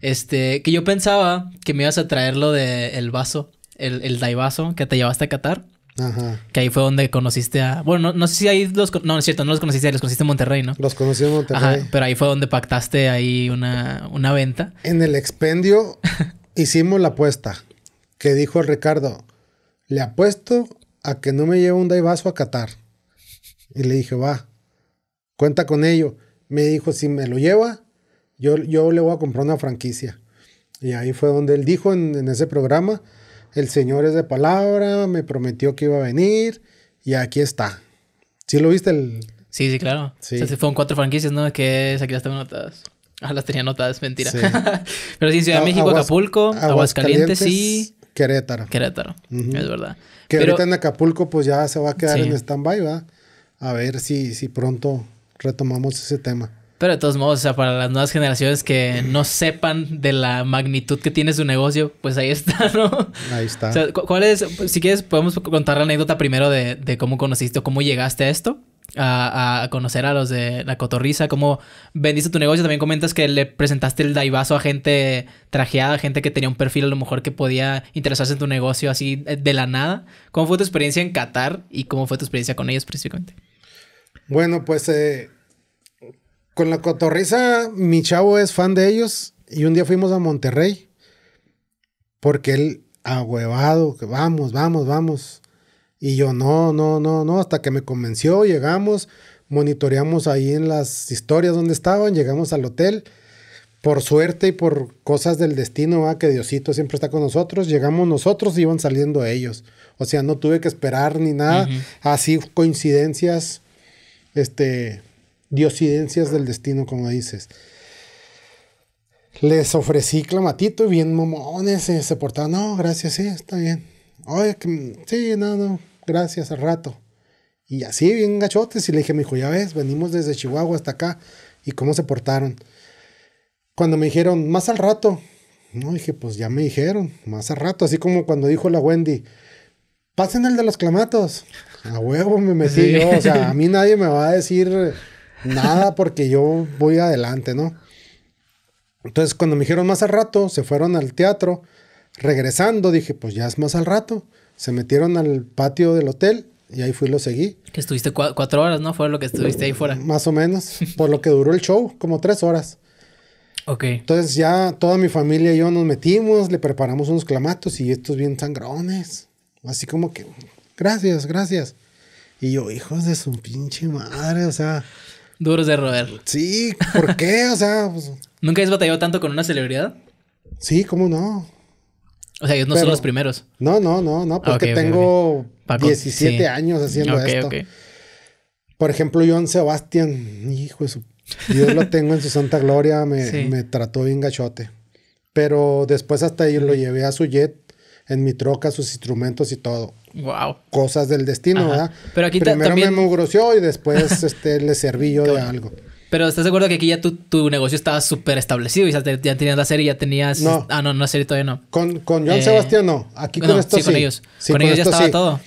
Este, que yo pensaba que me ibas a traer lo del vaso, el, el daivaso que te llevaste a Qatar. Ajá. Que ahí fue donde conociste a. Bueno, no, sé si ahí los. No, es cierto, no los conociste ahí, los conociste en Monterrey, ¿no? Los conocí en Monterrey. pero ahí fue donde pactaste ahí una, una venta. En el expendio hicimos la apuesta que dijo Ricardo: Le apuesto a que no me lleve un daivaso a Qatar. Y le dije, va, cuenta con ello. Me dijo: Si me lo lleva, yo, yo le voy a comprar una franquicia. Y ahí fue donde él dijo en, ese programa, el Señor es de palabra, me prometió que iba a venir y aquí está. ¿Sí lo viste el...? Sí, sí, claro. se fueron cuatro franquicias, ¿no? Es que aquí las tengo anotadas. Ah, las tenía anotadas, mentira. Pero sí, Ciudad de México, Acapulco, Aguascalientes, sí Querétaro. Querétaro, es verdad. Querétaro en Acapulco pues ya se va a quedar en stand-by, ¿va? A ver si, si pronto retomamos ese tema. Pero de todos modos, o sea, para las nuevas generaciones que no sepan de la magnitud que tiene su negocio, pues ahí está, ¿no? Ahí está. O sea, ¿cuál es? Si quieres, podemos contar la anécdota primero de, cómo conociste o cómo llegaste a esto. A, conocer a los de la cotorriza, cómo vendiste tu negocio. También comentas que le presentaste el daivazo a gente trajeada, gente que tenía un perfil a lo mejor que podía interesarse en tu negocio así eh, de la nada. ¿Cómo fue tu experiencia en Qatar y cómo fue tu experiencia con ellos específicamente? Bueno, pues eh, con la cotorriza, mi chavo es fan de ellos y un día fuimos a Monterrey porque él ahuevado, que vamos, vamos, vamos. Y yo, no, no, no, no, hasta que me convenció, llegamos, monitoreamos ahí en las historias donde estaban, llegamos al hotel. Por suerte y por cosas del destino, ah, que Diosito siempre está con nosotros, llegamos nosotros y iban saliendo ellos. O sea, no tuve que esperar ni nada. Así coincidencias, este, diosidencias del destino, como dices. Les ofrecí clamatito y bien momones eh, se, portaron portaban. No, gracias, sí, está bien. Oye, sí, no, no, gracias, al rato. Y así, bien gachotes. Y le dije, me hijo, ya ves, venimos desde Chihuahua hasta acá. ¿Y cómo se portaron? Cuando me dijeron, más al rato. No, dije, pues ya me dijeron, más al rato. Así como cuando dijo la Wendy, pasen el de los clamatos. A huevo me metí yo. O sea, a mí nadie me va a decir nada porque yo voy adelante, ¿no? Entonces, cuando me dijeron más al rato, se fueron al teatro. Regresando, dije, pues ya es más al rato. Se metieron al patio del hotel y ahí fui y lo seguí. Que estuviste cuatro horas, ¿no? Fue lo que estuviste ahí fuera. Más o menos. por lo que duró el show, como tres horas. Ok. Entonces ya toda mi familia y yo nos metimos, le preparamos unos clamatos y estos bien sangrones. Así como que, gracias, gracias. Y yo, hijos de su pinche madre, o sea, duros de roer. Sí, ¿por qué? O sea, pues... ¿nunca has batallado tanto con una celebridad? Sí, ¿cómo no? O sea, ellos no son los primeros. No, no, no, no, porque tengo 17 años haciendo esto. Por ejemplo, Joan Sebastián, hijo de su. Dios lo tengo en su santa gloria, me, me trató bien gachote. Pero después hasta ahí lo llevé a su jet en mi troca sus instrumentos y todo. Wow. Cosas del destino, ¿verdad? Pero aquí Primero me mugroció y después este, le serví yo de algo. Pero ¿estás de acuerdo que aquí ya tu, tu negocio estaba súper establecido? Y ya, tenías la serie, ya tenías... No. Ah, no, no la serie todavía no. Con, con John eh, Sebastián no. Aquí con no, esto sí. con ellos. con, ellos ya estaba todo.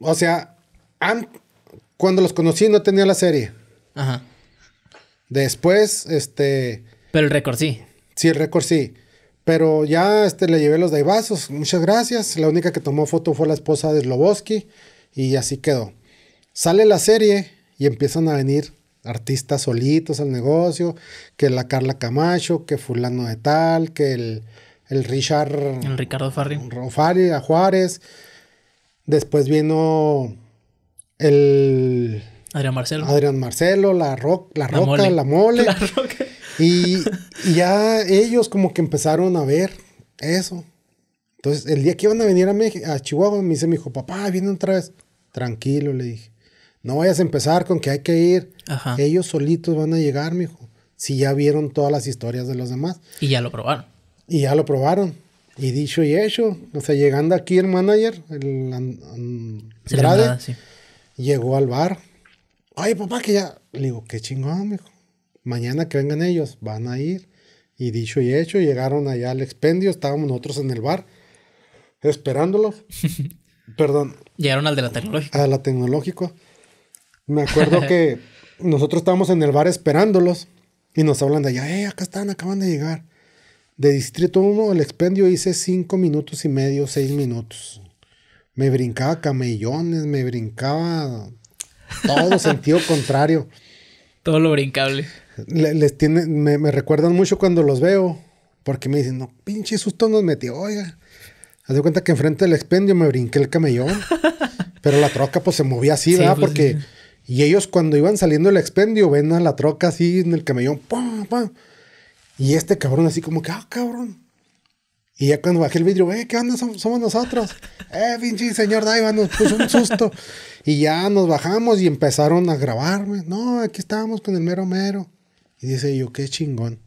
O sea, cuando los conocí no tenía la serie. Ajá. Después, este... Pero el récord sí. Sí, el récord sí. Pero ya este, le llevé los daibazos, muchas gracias. La única que tomó foto fue la esposa de Sloboski y así quedó. Sale la serie y empiezan a venir artistas solitos al negocio, que la Carla Camacho, que fulano de tal, que el, el Richard... El Ricardo Farri. Farri a Juárez. Después vino el... Adrián Marcelo. Adrián Marcelo, la, la, Roca, la Mole. La Roca. Y Y ya ellos como que empezaron a ver eso. Entonces, el día que iban a venir a, Chihuahua, me dice mi hijo, papá, viene otra vez. Tranquilo, le dije. No vayas a empezar con que hay que ir. Ajá. Ellos solitos van a llegar, mi hijo. Si ya vieron todas las historias de los demás. Y ya lo probaron. Y ya lo probaron. Y dicho y hecho. O sea, llegando aquí el manager, el Andrade, llegó al bar. Ay, papá, que ya. Le digo, qué chingón, hijo mañana que vengan ellos, van a ir. Y dicho y hecho, llegaron allá al expendio, estábamos nosotros en el bar, esperándolos. Perdón. Llegaron al de la tecnológica. A la tecnológico. Me acuerdo que nosotros estábamos en el bar esperándolos y nos hablan de allá, eh, acá están, acaban de llegar. De Distrito 1 el expendio hice cinco minutos y medio, seis minutos. Me brincaba camellones, me brincaba todo sentido contrario. Todo lo brincable les tiene, me, recuerdan mucho cuando los veo, porque me dicen, no, pinche susto nos metió, oiga. Haz de cuenta que enfrente del expendio me brinqué el camellón, pero la troca pues se movía así, ¿verdad? Pues, porque... Y ellos cuando iban saliendo del expendio, ven a la troca así en el camellón, pum pum Y este cabrón así como que, ¡ah, cabrón! Y ya cuando bajé el vidrio, ¡eh, qué onda! Somos, nosotros. ¡Eh, pinche señor Daiva! Nos puso un susto. y ya nos bajamos y empezaron a grabarme. No, aquí estábamos con el mero mero. Y dice yo, qué chingón.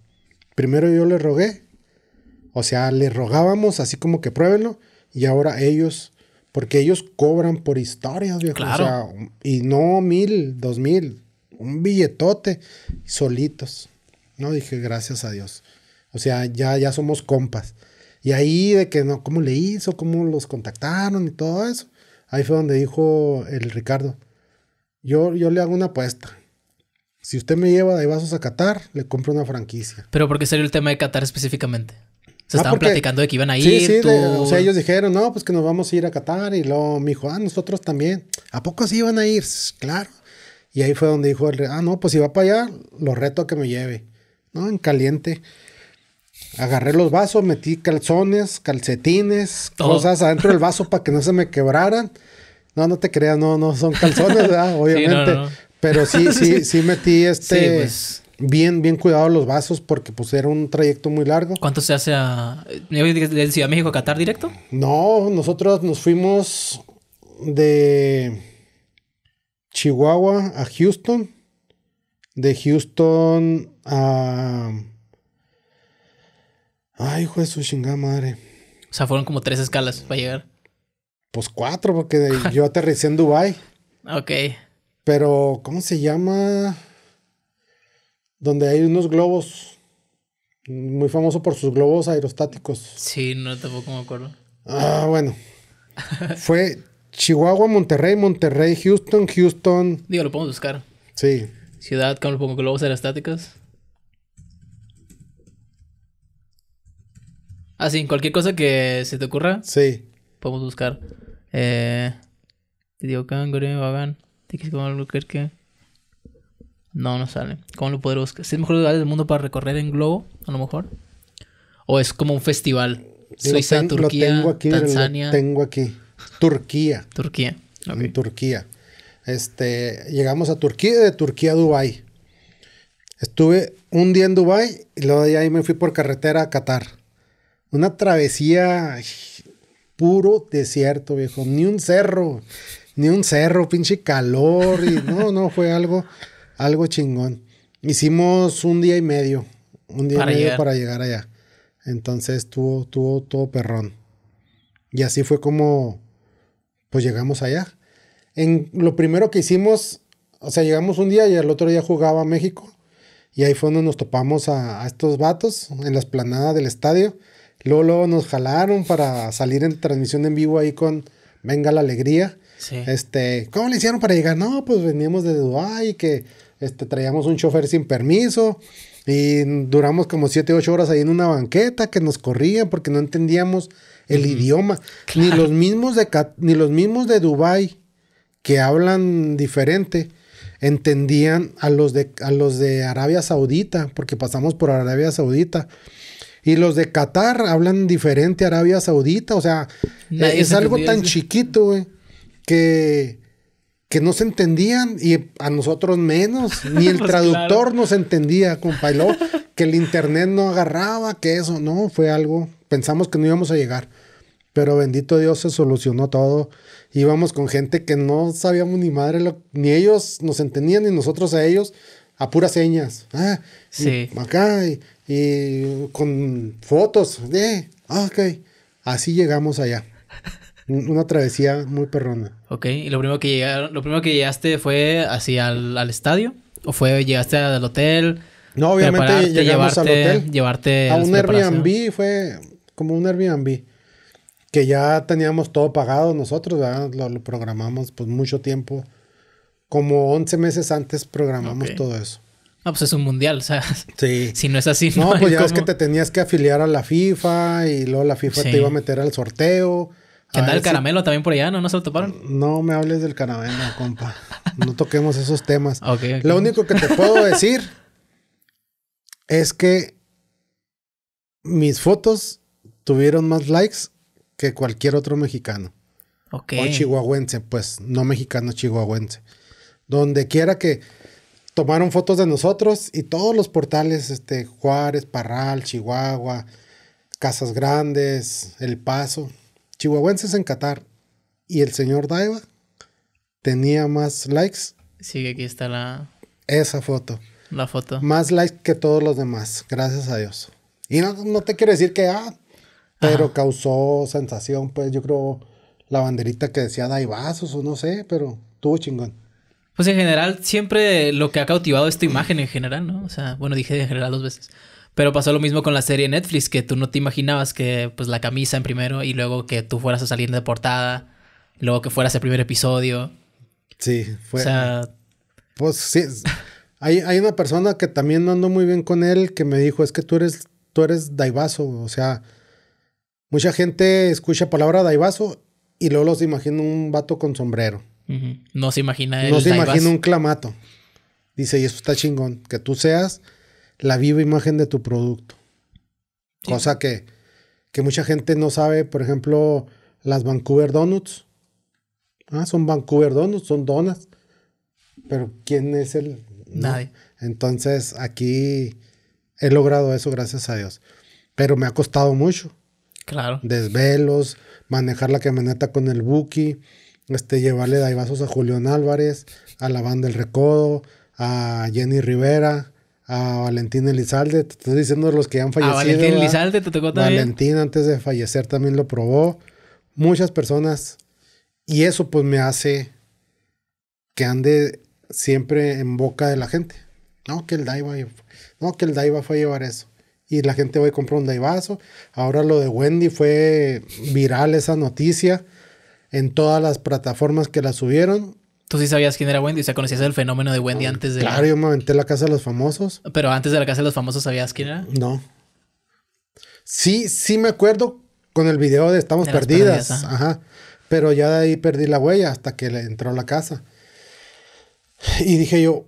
Primero yo le rogué, o sea, le rogábamos así como que pruébenlo, y ahora ellos, porque ellos cobran por historias, viejo. O sea, y no mil, dos mil, un billetote, solitos. No dije, gracias a Dios. O sea, ya, ya somos compas. Y ahí de que no, cómo le hizo, cómo los contactaron y todo eso. Ahí fue donde dijo el Ricardo. Yo, yo le hago una apuesta. Si usted me lleva de vasos a Qatar, le compro una franquicia. Pero ¿por qué salió el tema de Qatar específicamente? Se ah, estaban platicando de que iban a ir. Sí, sí, o sea, ellos dijeron, no, pues que nos vamos a ir a Qatar. Y luego me dijo, ah, nosotros también. ¿A poco sí iban a ir? Claro. Y ahí fue donde dijo ah, no, pues si va para allá, lo reto a que me lleve. ¿No? En caliente. Agarré los vasos, metí calzones, calcetines, cosas adentro del vaso para que no se me quebraran. No, no te creas, no, no son calzones, ¿verdad? Obviamente. Sí, no. Pero sí, sí, sí metí este. Pues. Bien, bien cuidado los vasos porque pues era un trayecto muy largo. ¿Cuánto se hace a. de Ciudad de México a Qatar directo? No, nosotros nos fuimos de Chihuahua a Houston. De Houston a. Ay, hijo de su chingada madre. O sea, fueron como tres escalas para llegar. Pues cuatro, porque yo aterricé en Dubai. Ok. Pero, ¿cómo se llama? Donde hay unos globos. Muy famoso por sus globos aerostáticos. Sí, no, tampoco me acuerdo. Ah, bueno. Fue Chihuahua, Monterrey, Monterrey, Houston, Houston. Digo, lo podemos buscar. Sí. Ciudad pongo, globos aerostáticos. Ah, sí, cualquier cosa que se te ocurra. Sí. Podemos buscar. Eh. Digo, Vagan. No, no sale. ¿Cómo lo podré buscar? ¿Es el mejor lugar del mundo para recorrer en globo, a lo mejor? ¿O es como un festival? Suiza, ten, Turquía, tengo aquí, tengo aquí. Turquía. Turquía. Turquía. Este, llegamos a Turquía, de Turquía a Dubái. Estuve un día en Dubái y luego de ahí me fui por carretera a Qatar. Una travesía puro desierto, viejo. Ni un cerro, ni un cerro, pinche calor. no, no, fue algo, algo chingón. Hicimos un día y medio. Un día y medio para llegar allá. Entonces tuvo, tuvo todo perrón. Y así fue como pues llegamos allá. En lo primero que hicimos, o sea, llegamos un día y el otro día jugaba México. Y ahí fue donde nos topamos a, estos vatos en la esplanada del estadio. luego, nos jalaron para salir en transmisión en vivo ahí con Venga la Alegría. Este, ¿cómo le hicieron para llegar? No, pues veníamos de Dubái, que este, traíamos un chofer sin permiso y duramos como 7, 8 horas ahí en una banqueta que nos corrían porque no entendíamos el idioma. Ni los mismos de ni los mismos de Dubái que hablan diferente entendían a los de a los de Arabia Saudita, porque pasamos por Arabia Saudita. Y los de Qatar hablan diferente a Arabia Saudita, o sea, es algo tan chiquito, güey que, no se entendían y a nosotros menos, ni el pues, traductor nos entendía, compa, que el internet no agarraba, que eso, no, fue algo, pensamos que no íbamos a llegar, pero bendito Dios se solucionó todo, íbamos con gente que no sabíamos ni madre, ni ellos nos entendían, ni nosotros a ellos, a puras señas, ah, sí. acá, y, con fotos, de eh, ok, así llegamos allá. Una travesía muy perrona. Ok, ¿y lo primero que, llegaron, lo primero que llegaste fue así al, estadio? ¿O fue llegaste al hotel? No, obviamente llegamos al hotel. Llevarte a un Airbnb, fue como un Airbnb. Que ya teníamos todo pagado nosotros, ¿verdad? Lo, programamos pues mucho tiempo. Como 11 meses antes programamos todo eso. Ah, pues es un mundial, o sea. Sí. Si no es así, no. No, pues ya es que te tenías que afiliar a la FIFA y luego la FIFA te iba a meter al sorteo ¿Qué tal el caramelo también por allá, ¿no? ¿No se lo toparon? No me hables del caramelo, compa. No toquemos esos temas. Lo único que te puedo decir es que mis fotos tuvieron más likes que cualquier otro mexicano. O chihuahuense, pues, no mexicano, chihuahuense. Donde quiera que tomaron fotos de nosotros y todos los portales, este, Juárez, Parral, Chihuahua, Casas Grandes, El Paso, Chihuahuenses en Qatar y el señor Daiva tenía más likes. Sí, aquí está la... Esa foto. La foto. Más likes que todos los demás, gracias a Dios. Y no, te quiero decir que, ah, pero causó sensación, pues yo creo la banderita que decía Daivazos o no sé, pero tuvo chingón. Pues en general, siempre lo que ha cautivado esta imagen en general, ¿no? O sea, bueno, dije en general dos veces. Pero pasó lo mismo con la serie Netflix, que tú no te imaginabas que pues la camisa en primero y luego que tú fueras a salir de portada, luego que fueras el primer episodio. Sí, fue. O sea. Pues sí. Hay, hay una persona que también no ando muy bien con él que me dijo: es que tú eres, tú eres daivaso. O sea, mucha gente escucha palabra daivaso y luego los imagina un vato con sombrero. No se imagina eso. No se imagina un clamato. Dice, y eso está chingón. Que tú seas la viva imagen de tu producto. Cosa que, que, mucha gente no sabe, por ejemplo, las Vancouver Donuts. Ah, son Vancouver Donuts, son donas. Pero ¿quién es el? Nadie. Entonces aquí he logrado eso, gracias a Dios. Pero me ha costado mucho. Claro. Desvelos, manejar la camioneta con el Buki, este, llevarle vasos a Julián Álvarez, a la banda del Recodo, a Jenny Rivera, a Valentín Elizalde, te estoy diciendo los que han fallecido. A Valentín te tocó Valentín antes de fallecer también lo probó. Muchas personas. Y eso pues me hace que ande siempre en boca de la gente. No, que el Daiba, no, que el fue a llevar eso. Y la gente va a compra un Daibazo. Ahora lo de Wendy fue viral esa noticia en todas las plataformas que la subieron. Tú sí sabías quién era Wendy, o sea, conocías el fenómeno de Wendy antes de. Claro, yo me aventé la casa de los famosos. Pero antes de la casa de los famosos, ¿sabías quién era? No. Sí, sí me acuerdo con el video de Estamos perdidas. Ajá. Pero ya de ahí perdí la huella hasta que le entró a la casa. Y dije yo,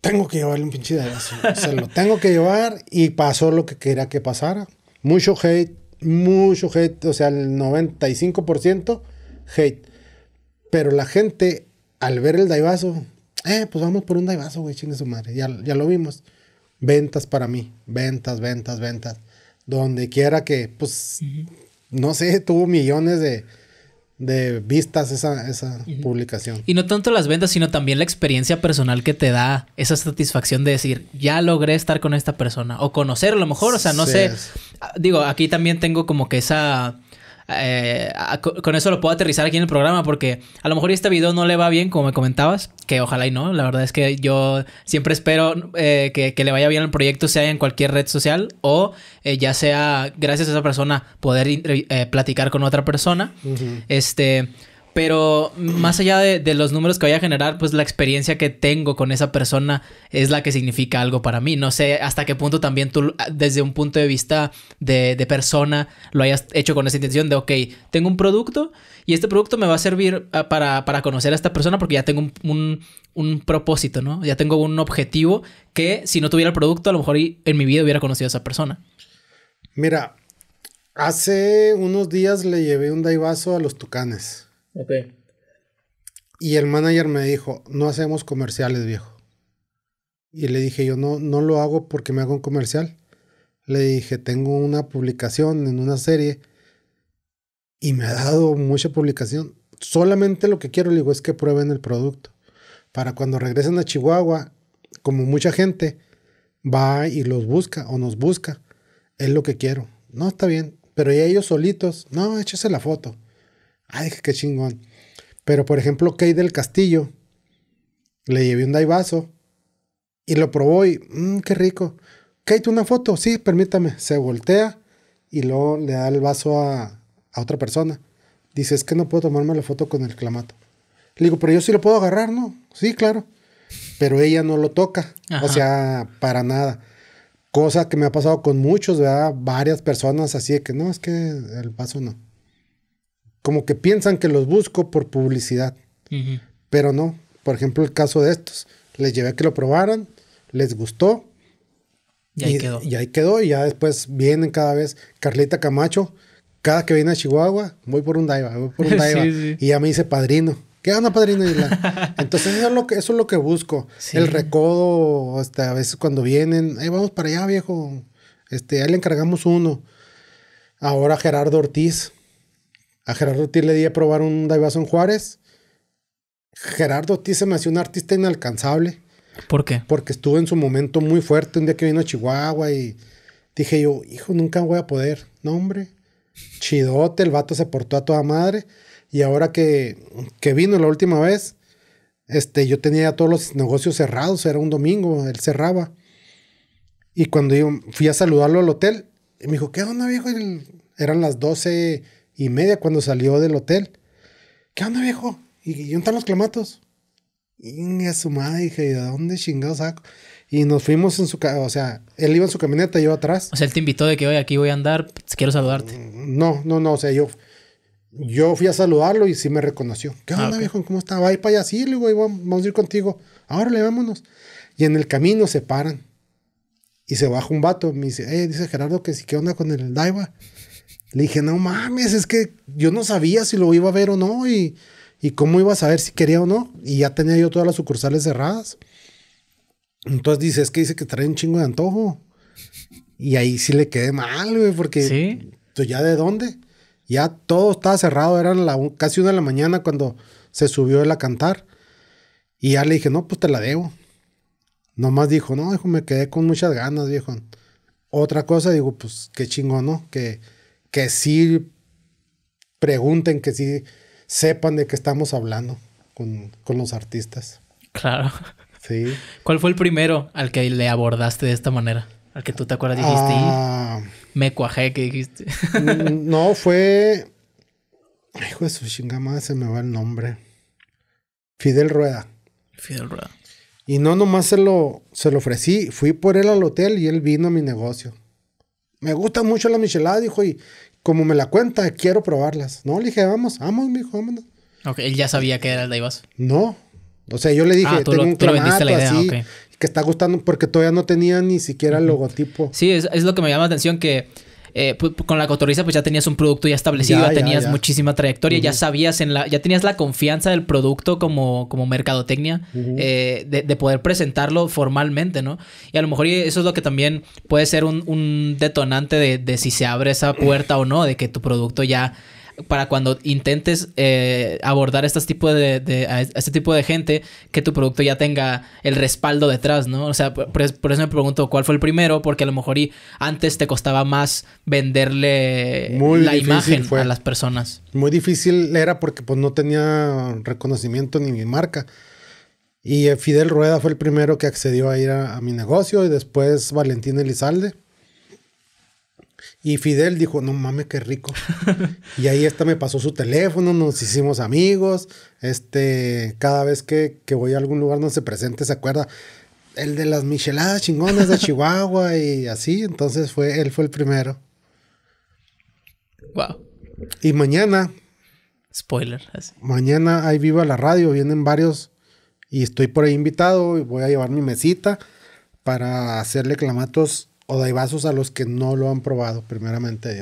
tengo que llevarle un pinche de eso. lo tengo que llevar y pasó lo que quería que pasara. Mucho hate, mucho hate, o sea, el 95% hate. Pero la gente al ver el daivazo, eh, pues vamos por un daivazo, güey, chingue su madre. Ya, ya lo vimos. Ventas para mí, ventas, ventas, ventas. Donde quiera que, pues, no sé, tuvo millones de, de vistas esa, esa publicación. Y no tanto las ventas, sino también la experiencia personal que te da esa satisfacción de decir, ya logré estar con esta persona o conocer a lo mejor, o sea, no sé. Ah, digo, aquí también tengo como que esa eh, con eso lo puedo aterrizar aquí en el programa porque a lo mejor este video no le va bien como me comentabas, que ojalá y no, la verdad es que yo siempre espero eh, que, le vaya bien el proyecto, sea en cualquier red social o eh, ya sea gracias a esa persona poder platicar con otra persona. Este... Pero más allá de, los números que voy a generar, pues la experiencia que tengo con esa persona es la que significa algo para mí. No sé hasta qué punto también tú, desde un punto de vista de, persona, lo hayas hecho con esa intención de, ok, tengo un producto y este producto me va a servir ah, para, conocer a esta persona porque ya tengo un, un, propósito, ¿no? Ya tengo un objetivo que si no tuviera el producto, a lo mejor en mi vida hubiera conocido a esa persona. Mira, hace unos días le llevé un daivazo a los tucanes. Ok. Y el manager me dijo, no hacemos comerciales, viejo. Y le dije, yo no, no lo hago porque me hago un comercial. Le dije, tengo una publicación en una serie y me ha dado mucha publicación. Solamente lo que quiero, le digo, es que prueben el producto. Para cuando regresen a Chihuahua, como mucha gente va y los busca o nos busca, es lo que quiero. No, está bien. Pero ya ellos solitos, no, échese la foto. Ay, qué chingón. Pero, por ejemplo, Kate del Castillo, le llevé un vaso y lo probó y, mm, qué rico. Kate, una foto, sí, permítame. Se voltea y luego le da el vaso a, otra persona. Dice, es que no puedo tomarme la foto con el clamato. Le digo, pero yo sí lo puedo agarrar, ¿no? Sí, claro. Pero ella no lo toca. O sea, para nada. Cosa que me ha pasado con muchos, ¿verdad? Varias personas así de que no, es que el vaso no como que piensan que los busco por publicidad, pero no. Por ejemplo, el caso de estos, les llevé a que lo probaran, les gustó. Y ahí quedó. Y ahí quedó, y ya después vienen cada vez. Carlita Camacho, cada que viene a Chihuahua, voy por un daiva, por un Y ya me dice padrino. ¿Qué onda, padrino? Entonces, eso es lo que, eso lo que busco. El recodo, hasta a veces cuando vienen, ahí vamos para allá, viejo. Este, le encargamos uno. Ahora Gerardo Ortiz, a Gerardo Ortiz le di a probar un Davidson Juárez. Gerardo Ortiz se me hacía un artista inalcanzable. ¿Por qué? Porque estuvo en su momento muy fuerte un día que vino a Chihuahua y dije yo, hijo, nunca voy a poder. No, hombre. Chidote, el vato se portó a toda madre. Y ahora que, que vino la última vez, este, yo tenía todos los negocios cerrados, era un domingo, él cerraba. Y cuando yo fui a saludarlo al hotel, me dijo, ¿qué onda, viejo? eran las 12 y media cuando salió del hotel. ¿Qué onda, viejo? ¿Y, y dónde están los clamatos? Y a su madre, dije, ¿de dónde chingados saco? Y nos fuimos en su... O sea, él iba en su camioneta, yo atrás. O sea, él te invitó de que, hoy aquí voy a andar, quiero saludarte. Mm, no, no, no, o sea, yo... Yo fui a saludarlo y sí me reconoció. ¿Qué ah, onda, viejo? ¿Cómo está? Va a para allá. Sí, le vamos a ir contigo. Ahora le vámonos. Y en el camino se paran. Y se baja un vato. Me dice, eh, dice Gerardo que sí, ¿qué onda con el Daiwa? Le dije, no mames, es que yo no sabía si lo iba a ver o no y, y cómo iba a saber si quería o no. Y ya tenía yo todas las sucursales cerradas. Entonces dice, es que dice que trae un chingo de antojo. Y ahí sí le quedé mal, güey, porque ¿Sí? Pues, ya de dónde? Ya todo estaba cerrado, eran la, casi una de la mañana cuando se subió él a cantar. Y ya le dije, no, pues te la debo. Nomás dijo, no, hijo, me quedé con muchas ganas, viejo. Otra cosa, digo, pues qué chingo, ¿no? Que que sí pregunten, que sí sepan de qué estamos hablando con, los artistas. Claro. Sí. ¿Cuál fue el primero al que le abordaste de esta manera? Al que tú te acuerdas dijiste, ah. me cuajé que dijiste. Mm, no, fue. Hijo de su chingada se me va el nombre. Fidel Rueda. Fidel Rueda. Y no nomás se lo, se lo ofrecí, fui por él al hotel y él vino a mi negocio me gusta mucho la michelada, dijo, y como me la cuenta, quiero probarlas. No, le dije, vamos, vamos, mijo, vámonos. Ok, él ya sabía que era el Daivas. No. O sea, yo le dije, ah, tú lo, la idea, que está gustando, porque todavía no tenía ni siquiera el logotipo. Sí, es, es, lo que me llama la atención, que eh, con la cotorriza pues ya tenías un producto ya establecido, ya, tenías muchísima trayectoria, ya sabías en la, ya tenías la confianza del producto como, como mercadotecnia eh, de, poder presentarlo formalmente, ¿no? Y a lo mejor eso es lo que también puede ser un, detonante de si se abre esa puerta o no, de que tu producto ya para cuando intentes eh, abordar este tipo de, a este tipo de gente, que tu producto ya tenga el respaldo detrás, ¿no? O sea, por, eso me pregunto cuál fue el primero, porque a lo mejor antes te costaba más venderle la imagen a las personas. Muy difícil era porque pues no tenía reconocimiento ni mi marca. Y eh, Fidel Rueda fue el primero que accedió a ir a mi negocio y después Valentín Elizalde. Y Fidel dijo, no mames, qué rico. y ahí esta me pasó su teléfono, nos hicimos amigos. Este, cada vez que, voy a algún lugar no se presente, se acuerda el de las micheladas chingones de Chihuahua y así. Entonces fue, él fue el primero. Wow. Y mañana. Spoiler. Mañana ahí viva la radio, vienen varios y estoy por ahí invitado y voy a llevar mi mesita para hacerle clamatos o vasos a los que no lo han probado, primeramente Dios.